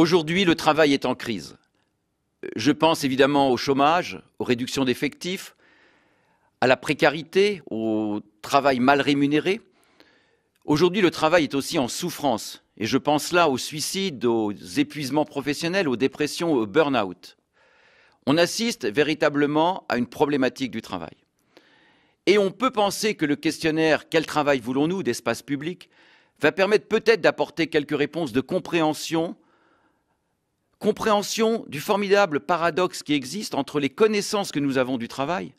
Aujourd'hui, le travail est en crise. Je pense évidemment au chômage, aux réductions d'effectifs, à la précarité, au travail mal rémunéré. Aujourd'hui, le travail est aussi en souffrance, et je pense là au suicide, aux épuisements professionnels, aux dépressions, au burn-out. On assiste véritablement à une problématique du travail. Et on peut penser que le questionnaire Quel travail voulons-nous d'espace public va permettre peut-être d'apporter quelques réponses de compréhension compréhension du formidable paradoxe qui existe entre les connaissances que nous avons du travail,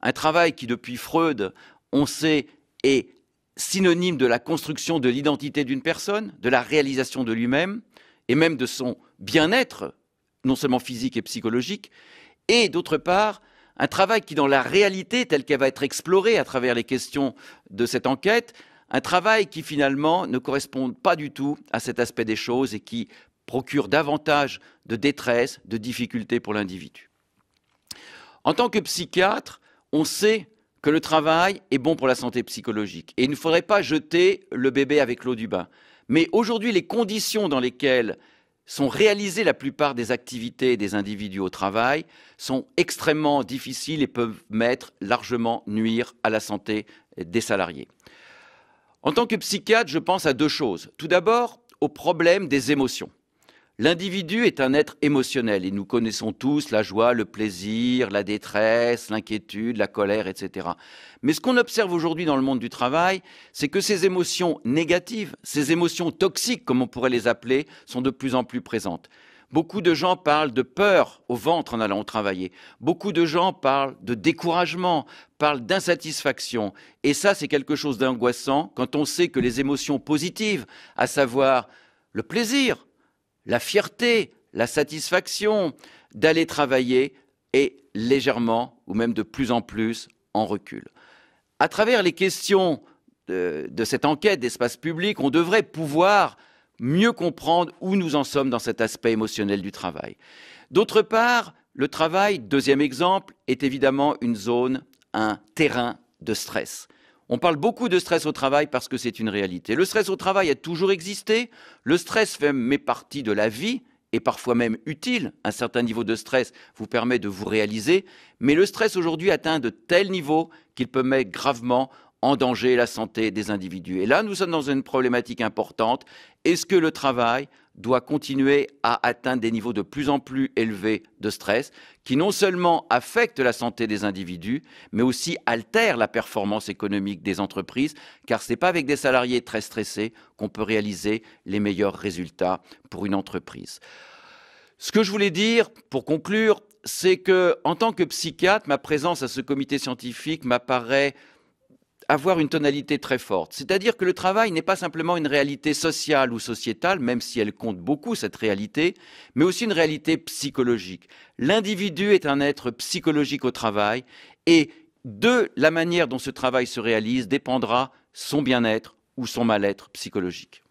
un travail qui depuis Freud, on sait, est synonyme de la construction de l'identité d'une personne, de la réalisation de lui-même, et même de son bien-être, non seulement physique et psychologique, et d'autre part, un travail qui, dans la réalité telle qu'elle va être explorée à travers les questions de cette enquête, un travail qui finalement ne correspond pas du tout à cet aspect des choses et qui procure davantage de détresse, de difficultés pour l'individu. En tant que psychiatre, on sait que le travail est bon pour la santé psychologique et il ne faudrait pas jeter le bébé avec l'eau du bain. Mais aujourd'hui, les conditions dans lesquelles sont réalisées la plupart des activités des individus au travail sont extrêmement difficiles et peuvent mettre largement nuire à la santé des salariés. En tant que psychiatre, je pense à deux choses. Tout d'abord, au problème des émotions. L'individu est un être émotionnel et nous connaissons tous la joie, le plaisir, la détresse, l'inquiétude, la colère, etc. Mais ce qu'on observe aujourd'hui dans le monde du travail, c'est que ces émotions négatives, ces émotions toxiques, comme on pourrait les appeler, sont de plus en plus présentes. Beaucoup de gens parlent de peur au ventre en allant travailler. Beaucoup de gens parlent de découragement, parlent d'insatisfaction. Et ça, c'est quelque chose d'angoissant quand on sait que les émotions positives, à savoir le plaisir, la fierté, la satisfaction d'aller travailler est légèrement ou même de plus en plus en recul. À travers les questions de, cette enquête d'espace public, on devrait pouvoir mieux comprendre où nous en sommes dans cet aspect émotionnel du travail. D'autre part, le travail, deuxième exemple, est évidemment une zone, un terrain de stress. On parle beaucoup de stress au travail parce que c'est une réalité. Le stress au travail a toujours existé. Le stress fait partie de la vie et parfois même utile. Un certain niveau de stress vous permet de vous réaliser. Mais le stress aujourd'hui atteint de tels niveaux qu'il peut mettre gravement en danger la santé des individus. Et là, nous sommes dans une problématique importante. Est-ce que le travail, doit continuer à atteindre des niveaux de plus en plus élevés de stress qui non seulement affectent la santé des individus, mais aussi altèrent la performance économique des entreprises, car ce n'est pas avec des salariés très stressés qu'on peut réaliser les meilleurs résultats pour une entreprise. Ce que je voulais dire, pour conclure, c'est que en tant que psychiatre, ma présence à ce comité scientifique m'apparaît avoir une tonalité très forte. C'est-à-dire que le travail n'est pas simplement une réalité sociale ou sociétale, même si elle compte beaucoup cette réalité, mais aussi une réalité psychologique. L'individu est un être psychologique au travail et de la manière dont ce travail se réalise dépendra son bien-être ou son mal-être psychologique.